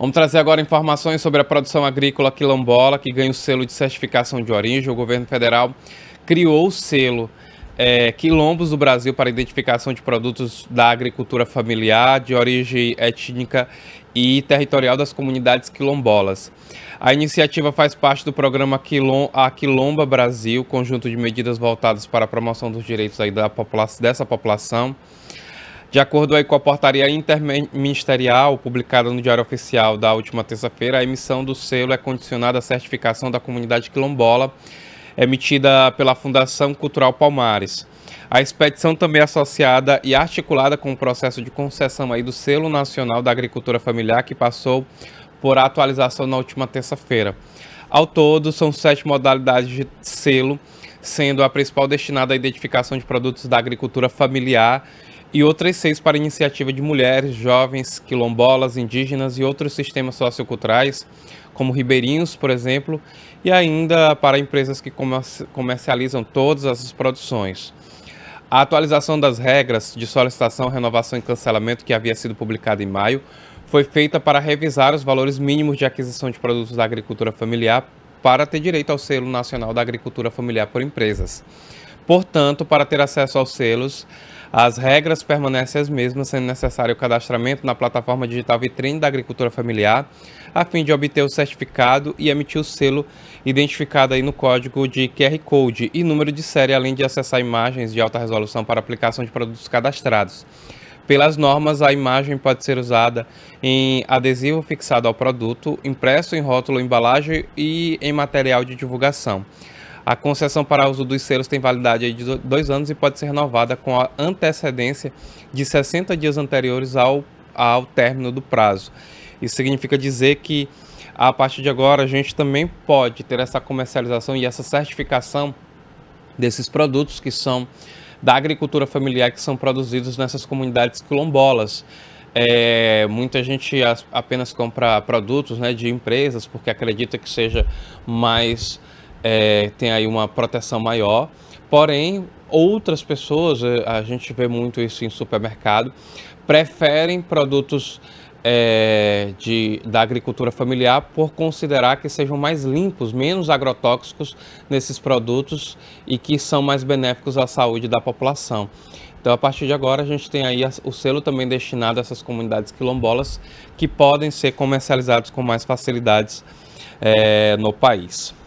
Vamos trazer agora informações sobre a produção agrícola quilombola, que ganha o selo de certificação de origem. O governo federal criou o selo é, Quilombos do Brasil para identificação de produtos da agricultura familiar, de origem étnica e territorial das comunidades quilombolas. A iniciativa faz parte do programa Quilom, A Quilomba Brasil, conjunto de medidas voltadas para a promoção dos direitos da população, dessa população de acordo aí com a portaria interministerial publicada no Diário Oficial da última terça-feira, a emissão do selo é condicionada à certificação da comunidade quilombola emitida pela Fundação Cultural Palmares. A expedição também é associada e articulada com o processo de concessão aí do Selo Nacional da Agricultura Familiar, que passou por atualização na última terça-feira. Ao todo, são sete modalidades de selo, sendo a principal destinada à identificação de produtos da agricultura familiar e outras seis para iniciativa de mulheres, jovens, quilombolas, indígenas e outros sistemas socioculturais, como ribeirinhos, por exemplo, e ainda para empresas que comercializam todas as produções. A atualização das regras de solicitação, renovação e cancelamento, que havia sido publicada em maio, foi feita para revisar os valores mínimos de aquisição de produtos da agricultura familiar para ter direito ao selo nacional da agricultura familiar por empresas. Portanto, para ter acesso aos selos, as regras permanecem as mesmas, sendo necessário o cadastramento na plataforma digital Vitrine da Agricultura Familiar, a fim de obter o certificado e emitir o selo identificado aí no código de QR Code e número de série, além de acessar imagens de alta resolução para aplicação de produtos cadastrados. Pelas normas, a imagem pode ser usada em adesivo fixado ao produto, impresso em rótulo, embalagem e em material de divulgação. A concessão para uso dos selos tem validade de dois anos e pode ser renovada com a antecedência de 60 dias anteriores ao, ao término do prazo. Isso significa dizer que a partir de agora a gente também pode ter essa comercialização e essa certificação desses produtos que são da agricultura familiar que são produzidos nessas comunidades quilombolas. É, muita gente apenas compra produtos né, de empresas porque acredita que seja mais é, tem aí uma proteção maior. Porém, outras pessoas, é, a gente vê muito isso em supermercado, preferem produtos é, de, da agricultura familiar por considerar que sejam mais limpos, menos agrotóxicos nesses produtos e que são mais benéficos à saúde da população. Então, a partir de agora, a gente tem aí o selo também destinado a essas comunidades quilombolas que podem ser comercializados com mais facilidades é, no país.